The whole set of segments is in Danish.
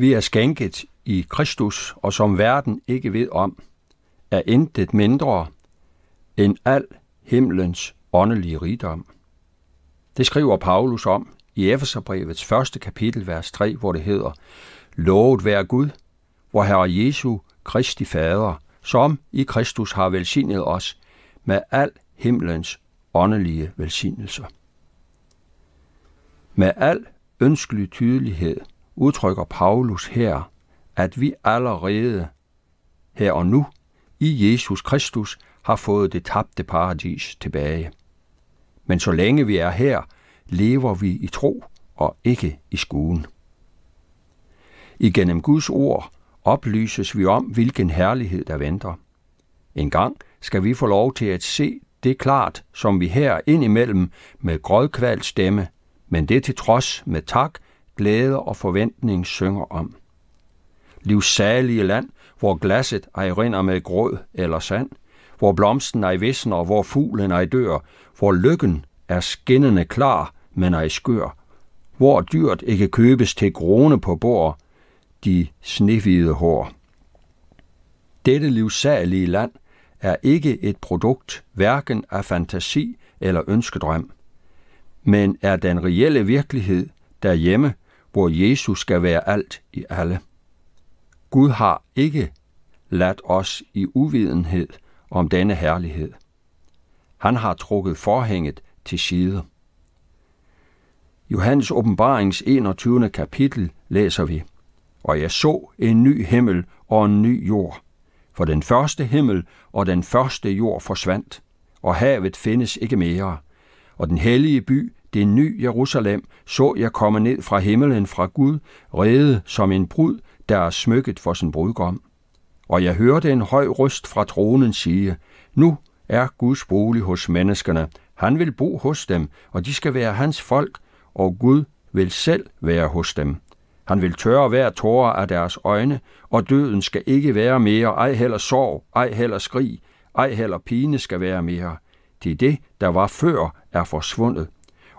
vi er skænket i Kristus, og som verden ikke ved om, er intet mindre end al himlens åndelige rigdom. Det skriver Paulus om i Efeserbrevets første kapitel, vers 3, hvor det hedder, Lovet være Gud, hvor Herre Jesu Kristi Fader, som i Kristus har velsignet os med al himlens åndelige velsignelser. Med al ønskelig tydelighed – udtrykker Paulus her, at vi allerede her og nu i Jesus Kristus har fået det tabte paradis tilbage. Men så længe vi er her, lever vi i tro og ikke i skuen. Igennem Guds ord oplyses vi om, hvilken herlighed der venter. En gang skal vi få lov til at se det klart, som vi her indimellem med grødkvalt stemme, men det til trods med tak glæde og forventning synger om. Livsalige land, hvor glasset ej rinder med gråd eller sand, hvor blomsten ej visner, hvor fuglen ej dør, hvor lykken er skinnende klar, men ej skør, hvor dyrt ikke købes til grone på bord, de snehvide hår. Dette livsalige land er ikke et produkt hverken af fantasi eller ønskedrøm, men er den reelle virkelighed derhjemme hvor Jesus skal være alt i alle. Gud har ikke ladt os i uvidenhed om denne herlighed. Han har trukket forhænget til side. Johannes åbenbarings 21. kapitel læser vi, Og jeg så en ny himmel og en ny jord, for den første himmel og den første jord forsvandt, og havet findes ikke mere, og den hellige by det nye Jerusalem, så jeg komme ned fra himmelen fra Gud, rede som en brud, der er smykket for sin brudgom. Og jeg hørte en høj røst fra tronen sige, nu er Guds bolig hos menneskerne. Han vil bo hos dem, og de skal være hans folk, og Gud vil selv være hos dem. Han vil tørre hver tårer af deres øjne, og døden skal ikke være mere, ej heller sorg, ej heller skrig, ej heller pine skal være mere. Det er det, der var før, er forsvundet.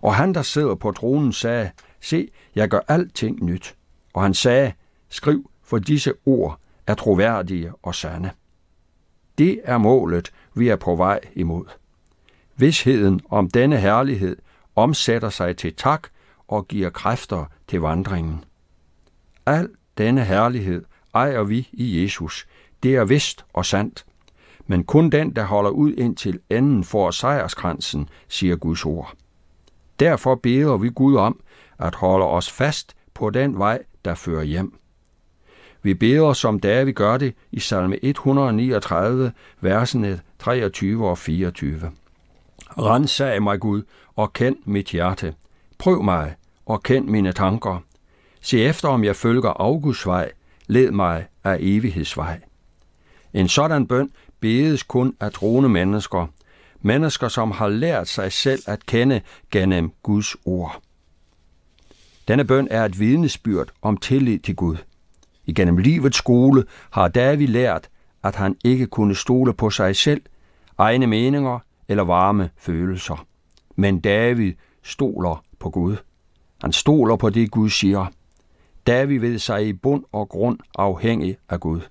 Og han, der sidder på tronen, sagde, Se, jeg gør alting nyt. Og han sagde, Skriv, for disse ord er troværdige og sande. Det er målet, vi er på vej imod. Vidsheden om denne herlighed omsætter sig til tak og giver kræfter til vandringen. Al denne herlighed ejer vi i Jesus. Det er vist og sandt. Men kun den, der holder ud indtil enden, får sejrskransen, siger Guds ord. Derfor beder vi Gud om at holde os fast på den vej, der fører hjem. Vi beder, som vi gør det, i salme 139, versene 23 og 24. af mig, Gud, og kend mit hjerte. Prøv mig, og kend mine tanker. Se efter, om jeg følger vej. Led mig af evighedsvej. En sådan bøn bedes kun af troende mennesker – mennesker, som har lært sig selv at kende gennem Guds ord. Denne bøn er et vidnesbyrd om tillid til Gud. I gennem livets skole har David lært, at han ikke kunne stole på sig selv, egne meninger eller varme følelser. Men David stoler på Gud. Han stoler på det, Gud siger. David ved sig i bund og grund afhængig af Gud.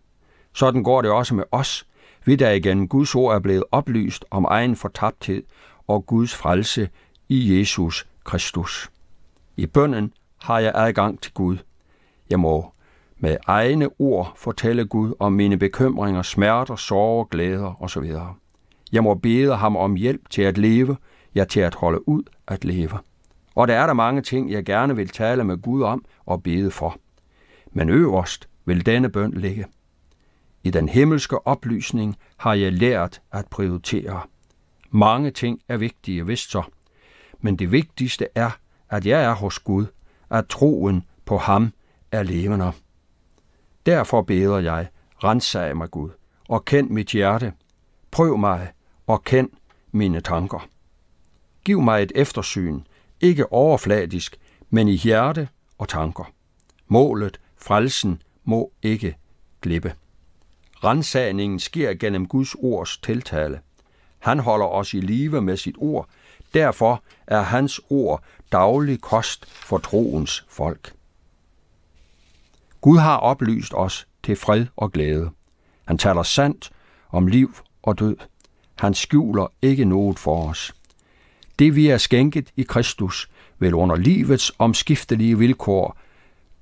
Sådan går det også med os, vi der igennem Guds ord er blevet oplyst om egen fortabthed og Guds frelse i Jesus Kristus. I bønden har jeg adgang til Gud. Jeg må med egne ord fortælle Gud om mine bekymringer, smerter, sorger, glæder osv. Jeg må bede ham om hjælp til at leve, ja til at holde ud at leve. Og der er der mange ting, jeg gerne vil tale med Gud om og bede for. Men øverst vil denne bøn ligge – i den himmelske oplysning har jeg lært at prioritere. Mange ting er vigtige, vist så. Men det vigtigste er, at jeg er hos Gud, at troen på ham er levende. Derfor beder jeg, rensag mig Gud, og kend mit hjerte. Prøv mig og kend mine tanker. Giv mig et eftersyn, ikke overfladisk, men i hjerte og tanker. Målet, frelsen, må ikke glippe. Rensagningen sker gennem Guds ords tiltale. Han holder os i live med sit ord. Derfor er hans ord daglig kost for troens folk. Gud har oplyst os til fred og glæde. Han taler sandt om liv og død. Han skjuler ikke noget for os. Det vi er skænket i Kristus, vil under livets omskiftelige vilkår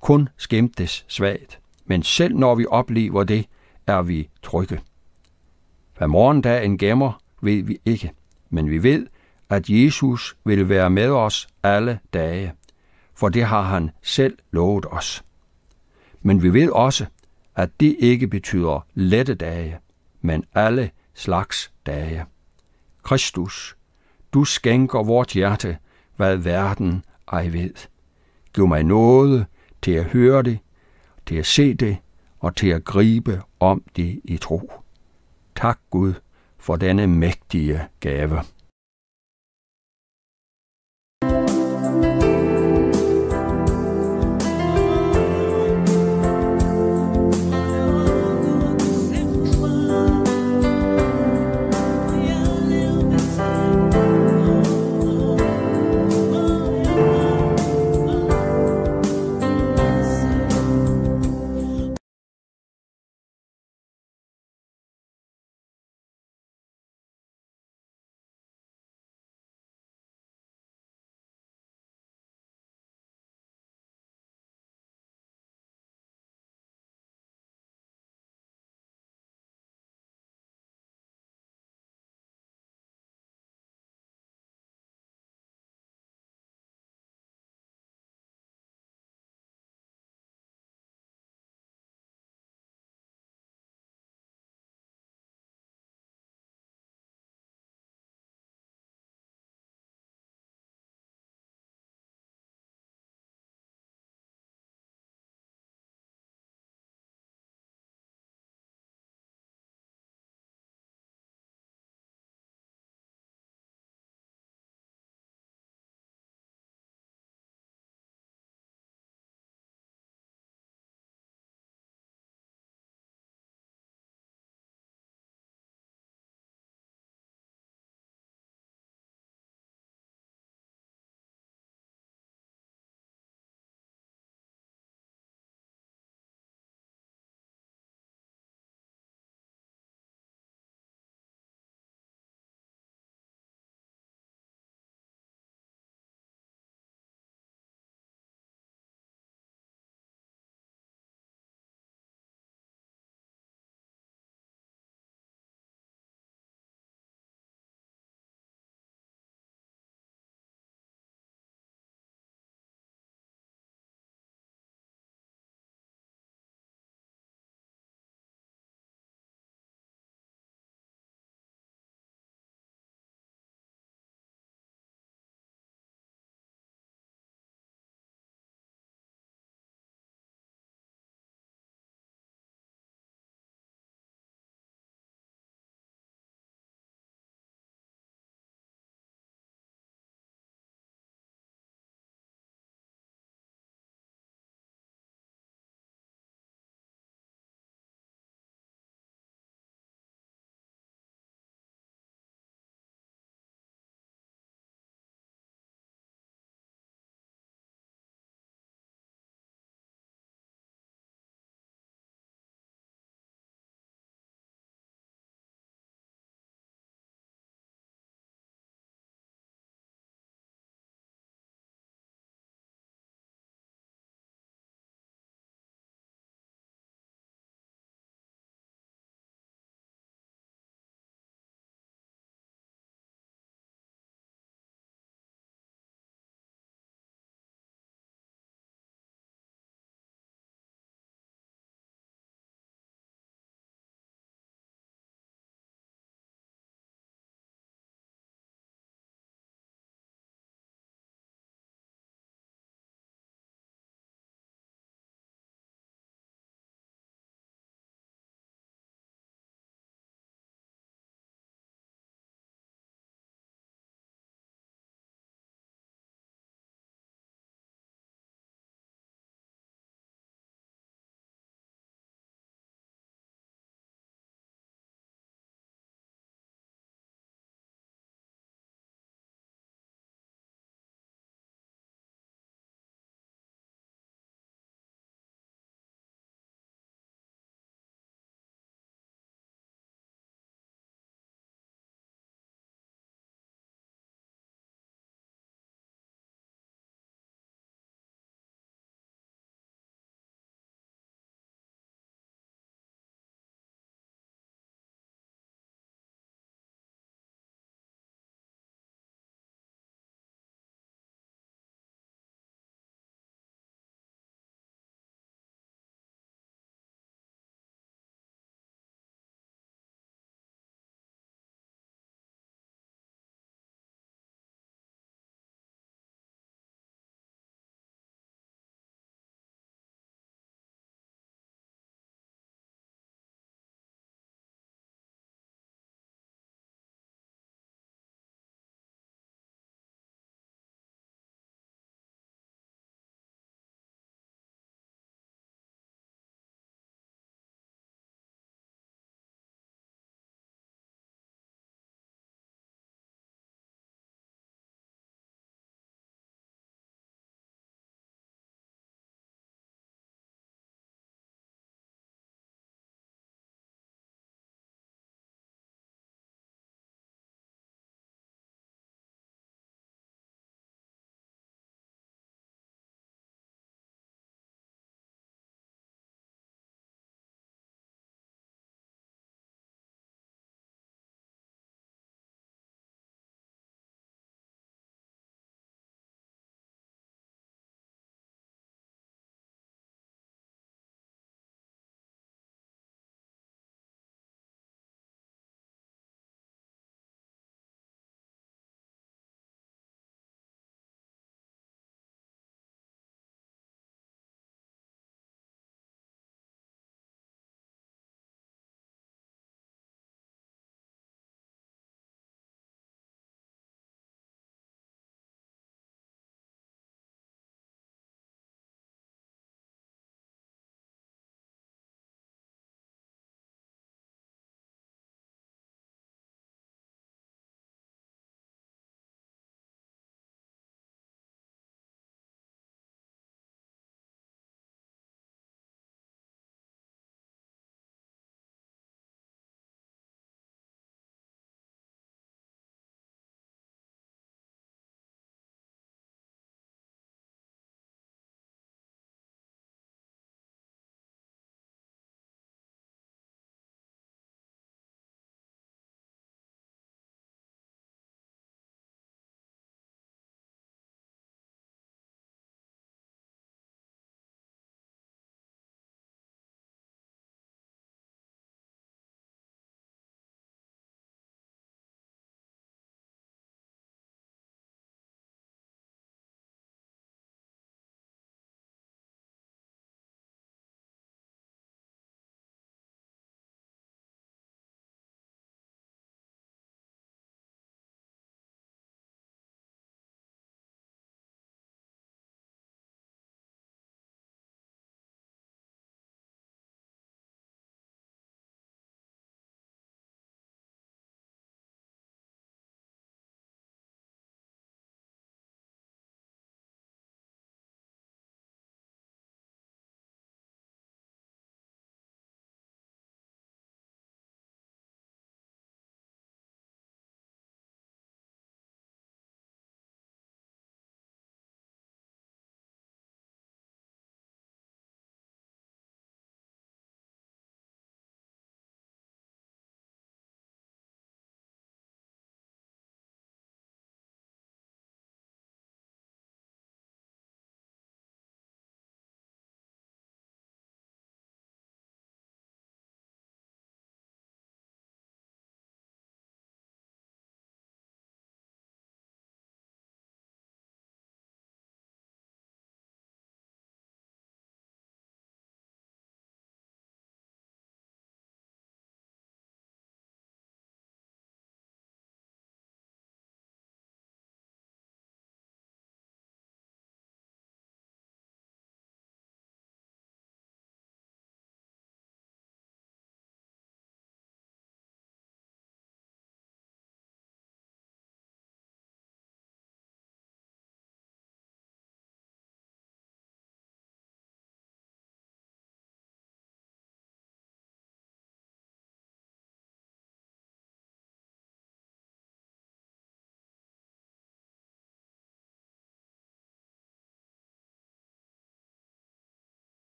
kun skæmtes svagt. Men selv når vi oplever det, er vi trygge. Hvad morgendagen der en gemmer, ved vi ikke, men vi ved, at Jesus vil være med os alle dage, for det har han selv lovet os. Men vi ved også, at det ikke betyder lette dage, men alle slags dage. Kristus, du skænker vort hjerte, hvad verden ej ved. Giv mig noget til at høre det, til at se det, og til at gribe om det i tro. Tak Gud for denne mægtige gave.